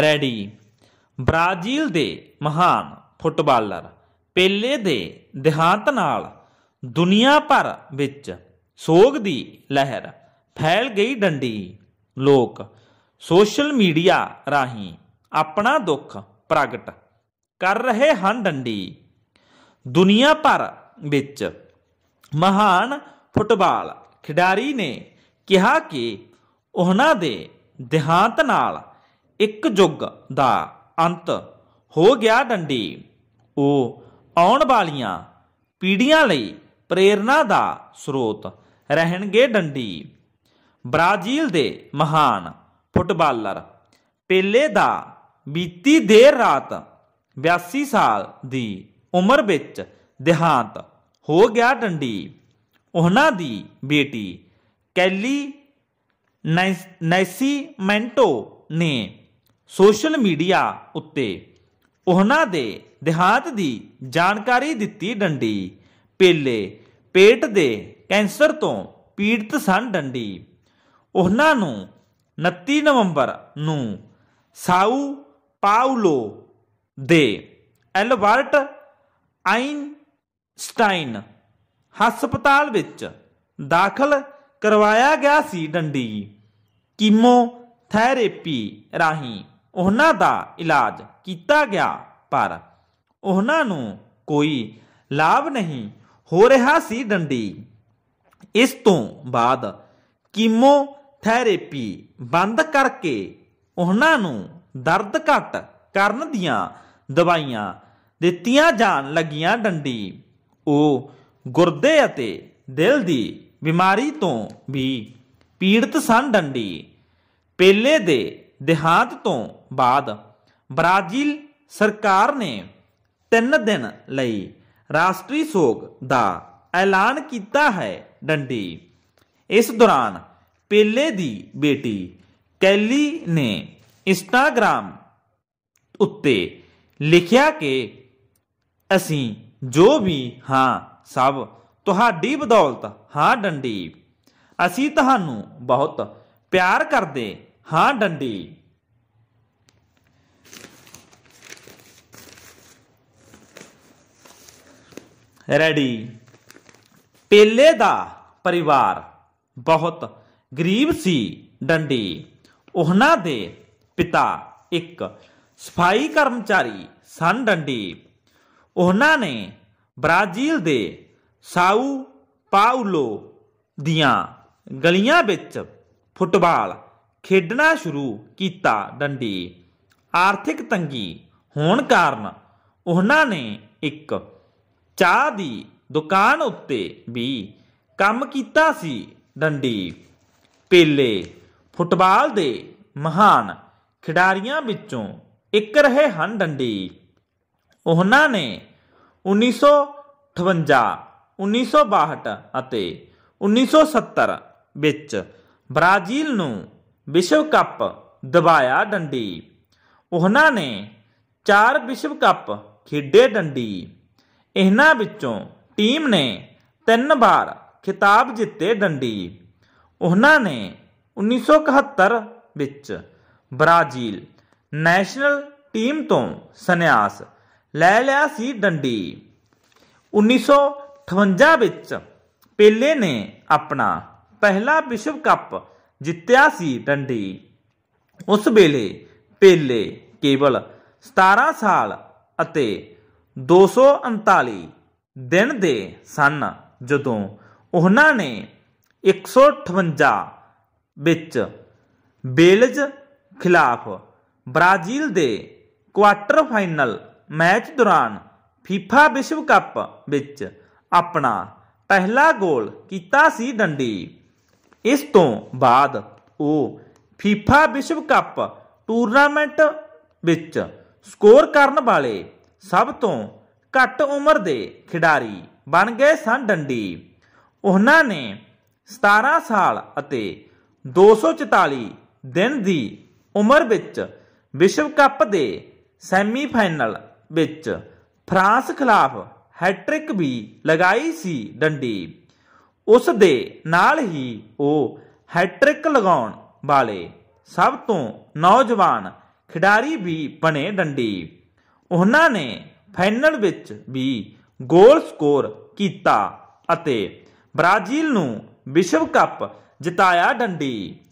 ready Brazil ਦੇ ਮਹਾਨ footballer ਪੇਲੇ ਦੇ ਦਿਹਾਂਤ ਨਾਲ ਦੁਨੀਆ ਭਰ ਵਿੱਚ ਸੋਗ ਦੀ ਲਹਿਰ ਫੈਲ ਗਈ ਡੰਡੀ ਲੋਕ ਸੋਸ਼ਲ ਮੀਡੀਆ ਰਾਹੀਂ ਆਪਣਾ ਦੁੱਖ ਪ੍ਰਗਟ ਕਰ ਰਹੇ ਹਨ ਡੰਡੀ ਦੁਨੀਆ ਭਰ ਵਿੱਚ ਮਹਾਨ ਫੁੱਟਬਾਲ ਖਿਡਾਰੀ ਨੇ ਕਿਹਾ ਕਿ ਉਹਨਾਂ ਦੇ ਦਿਹਾਂਤ ਨਾਲ ਇੱਕ ਯੁੱਗ ਦਾ ਅੰਤ ਹੋ ਗਿਆ ਡੰਡੀ ਉਹ ਆਉਣ ਵਾਲੀਆਂ ਪੀੜ੍ਹੀਆਂ ਲਈ ਪ੍ਰੇਰਣਾ ਦਾ ਸਰੋਤ ਰਹਿਣਗੇ ਡੰਡੀ ਬ੍ਰਾਜ਼ੀਲ ਦੇ ਮਹਾਨ ਫੁੱਟਬਾਲਰ ਪੇਲੇ ਦਾ ਬੀਤੀ ਦੇਰ ਰਾਤ 82 ਸਾਲ ਦੀ ਉਮਰ ਵਿੱਚ ਦੇਹਾਂਤ ਹੋ ਗਿਆ ਡੰਡੀ ਉਹਨਾਂ ਦੀ ਬੇਟੀ ਕੈਲੀ ਨੈਸੀਮੈਂਟੋ ਨੇ ਸੋਸ਼ਲ ਮੀਡੀਆ ਉੱਤੇ ਉਹਨਾਂ ਦੇ ਦਿਹਾਤ ਦੀ ਜਾਣਕਾਰੀ ਦਿੱਤੀ ਡੰਡੀ ਪੇਲੇ ਪੇਟ ਦੇ ਕੈਂਸਰ ਤੋਂ ਪੀੜਤ ਸਨ ਡੰਡੀ ਉਹਨਾਂ ਨੂੰ 29 ਨਵੰਬਰ ਨੂੰ ਸਾਊ ਪਾਉਲੋ ਦੇ ਐਲਬਰਟ ਆਇਨਸਟਾਈਨ ਹਸਪਤਾਲ ਵਿੱਚ ਦਾਖਲ ਕਰਵਾਇਆ ਗਿਆ ਸੀ ਡੰਡੀ ਕੀਮੋ ਥੈਰੇਪੀ ਰਾਹੀਂ ਉਹਨਾਂ ਦਾ ਇਲਾਜ ਕੀਤਾ ਗਿਆ ਪਰ ਉਹਨਾਂ ਨੂੰ ਕੋਈ ਲਾਭ ਨਹੀਂ ਹੋ ਰਿਹਾ ਸੀ ਡੰਡੀ ਇਸ ਤੋਂ ਬਾਅਦ ਕੀਮੋਥੈਰੇਪੀ ਬੰਦ ਕਰਕੇ ਉਹਨਾਂ ਨੂੰ ਦਰਦ ਘਟ ਕਰਨ ਦੀਆਂ ਦਵਾਈਆਂ ਦਿੱਤੀਆਂ ਜਾਣ ਲੱਗੀਆਂ ਡੰਡੀ ਉਹ ਗੁਰਦੇ ਅਤੇ ਦਿਲ ਦੀ ਬਿਮਾਰੀ ਤੋਂ ਵੀ ਪੀੜਤ ਸਨ ਡੰਡੀ ਪੇਲੇ ਦੇ ਦੇਹਾਂਤ ਤੋਂ ਬਾਅਦ ਬ੍ਰਾਜ਼ੀਲ ਸਰਕਾਰ ਨੇ 3 ਦਿਨ ਲਈ ਰਾਸ਼ਟਰੀ ਸੋਗ ਦਾ ਐਲਾਨ ਕੀਤਾ ਹੈ ਡੰਡੀ ਇਸ ਦੌਰਾਨ ਪੇਲੇ ਦੀ ਬੇਟੀ ਕੈਲੀ ਨੇ ਇੰਸਟਾਗ੍ਰam ਉੱਤੇ ਲਿਖਿਆ ਕਿ ਅਸੀਂ ਜੋ ਵੀ ਹਾਂ ਸਭ ਤੁਹਾਡੀ ਬਦੌਲਤ ਹਾਂ ਡੰਡੀ ਅਸੀਂ ਤੁਹਾਨੂੰ ਬਹੁਤ ਪਿਆਰ ਕਰਦੇ ਹਾਂ ਡੰਡੀ ਰੈਡੀ ਪੇਲੇ ਦਾ ਪਰਿਵਾਰ ਬਹੁਤ ਗਰੀਬ ਸੀ ਡੰਡੀ ਉਹਨਾਂ ਦੇ ਪਿਤਾ ਇੱਕ ਸਫਾਈ ਕਰਮਚਾਰੀ ਸਨ ਡੰਡੀ ਉਹਨਾਂ ਨੇ ਬ੍ਰਾਜ਼ੀਲ ਦੇ ਸਾਊ ਪਾਉਲੋ ਦੀਆਂ ਗਲੀਆਂ ਵਿੱਚ ਫੁੱਟਬਾਲ ਖੇਡਣਾ ਸ਼ੁਰੂ ਕੀਤਾ ਡੰਡੀ ਆਰਥਿਕ ਤੰਗੀ ਹੋਣ ਕਾਰਨ ਉਹਨਾਂ ਨੇ ਇੱਕ ਚਾਹ ਦੀ ਦੁਕਾਨ ਉੱਤੇ ਵੀ ਕੰਮ ਕੀਤਾ ਸੀ ਡੰਡੀ ਪੇਲੇ ਫੁੱਟਬਾਲ ਦੇ ਮਹਾਨ ਖਿਡਾਰੀਆਂ ਵਿੱਚੋਂ ਇੱਕ ਰਹੇ ਹਨ ਡੰਡੀ ਉਹਨਾਂ ਨੇ 1958 1962 ਅਤੇ 1970 ਵਿੱਚ ਬ੍ਰਾਜ਼ੀਲ ਨੂੰ ਵਿਸ਼ਵ ਕੱਪ ਦਬਾਇਆ ਡੰਡੀ ਉਹਨਾਂ ਨੇ 4 ਵਿਸ਼ਵ ਕੱਪ ਖੇਡੇ ਡੰਡੀ ਇਹਨਾਂ ਵਿੱਚੋਂ ਟੀਮ ਨੇ 3 ਵਾਰ ਖਿਤਾਬ ਜਿੱਤੇ ਡੰਡੀ ਉਹਨਾਂ ਨੇ 1971 ਵਿੱਚ ਬ੍ਰਾਜ਼ੀਲ ਨੈਸ਼ਨਲ ਟੀਮ ਤੋਂ ਸੰਨਿਆਸ ਲੈ ਲਿਆ ਸੀ ਡੰਡੀ 1958 ਵਿੱਚ ਪੇਲੇ ਨੇ ਆਪਣਾ ਪਹਿਲਾ ਵਿਸ਼ਵ ਕੱਪ ਜਿੱਤਿਆ ਸੀ ਡੰਡੀ ਉਸ ਵੇਲੇ ਪੇਲੇ ਕੇਵਲ 17 ਸਾਲ ਅਤੇ 239 ਦਿਨ ਦੇ ਸਨ ਜਦੋਂ ਉਹਨਾਂ ਨੇ 158 ਵਿੱਚ ਬੇਲਜ ਖਿਲਾਫ ਬ੍ਰਾਜ਼ੀਲ ਦੇ ਕੁਆਟਰ ਫਾਈਨਲ ਮੈਚ ਦੌਰਾਨ ਫੀਫਾ ਵਿਸ਼ਵ ਕੱਪ ਵਿੱਚ ਆਪਣਾ ਪਹਿਲਾ ਗੋਲ ਕੀਤਾ ਸੀ ਡੰਡੀ ਇਸ ਤੋਂ ਬਾਅਦ ਉਹ FIFA ਵਿਸ਼ਵ ਕੱਪ ਟੂਰਨਾਮੈਂਟ ਵਿੱਚ ਸਕੋਰ ਕਰਨ ਵਾਲੇ ਸਭ ਤੋਂ ਘੱਟ ਉਮਰ ਦੇ ਖਿਡਾਰੀ ਬਣ ਗਏ ਸਨ ਡੰਡੀ ਉਹਨਾਂ ਨੇ 17 ਸਾਲ ਅਤੇ 244 ਦਿਨ ਦੀ ਉਮਰ ਵਿੱਚ ਵਿਸ਼ਵ ਕੱਪ ਦੇ ਸੈਮੀਫਾਈਨਲ ਵਿੱਚ ਫਰਾਂਸ ਖਿਲਾਫ ਹੈਟ੍ਰਿਕ ਵੀ ਲਗਾਈ ਸੀ ਡੰਡੀ ਉਸ ਦੇ ਨਾਲ ਹੀ ਉਹ ਹੈਟ੍ਰਿਕ ਲਗਾਉਣ ਵਾਲੇ ਸਭ ਤੋਂ ਨੌਜਵਾਨ ਖਿਡਾਰੀ ਵੀ ਬਣੇ ਡੰਡੀ ਉਹਨਾਂ ਨੇ ਫਾਈਨਲ ਵਿੱਚ ਵੀ ਗੋਲ ਸਕੋਰ ਕੀਤਾ ਅਤੇ ਬ੍ਰਾਜ਼ੀਲ ਨੂੰ ਵਿਸ਼ਵ ਕੱਪ ਜਿਤਾਇਆ ਡੰਡੀ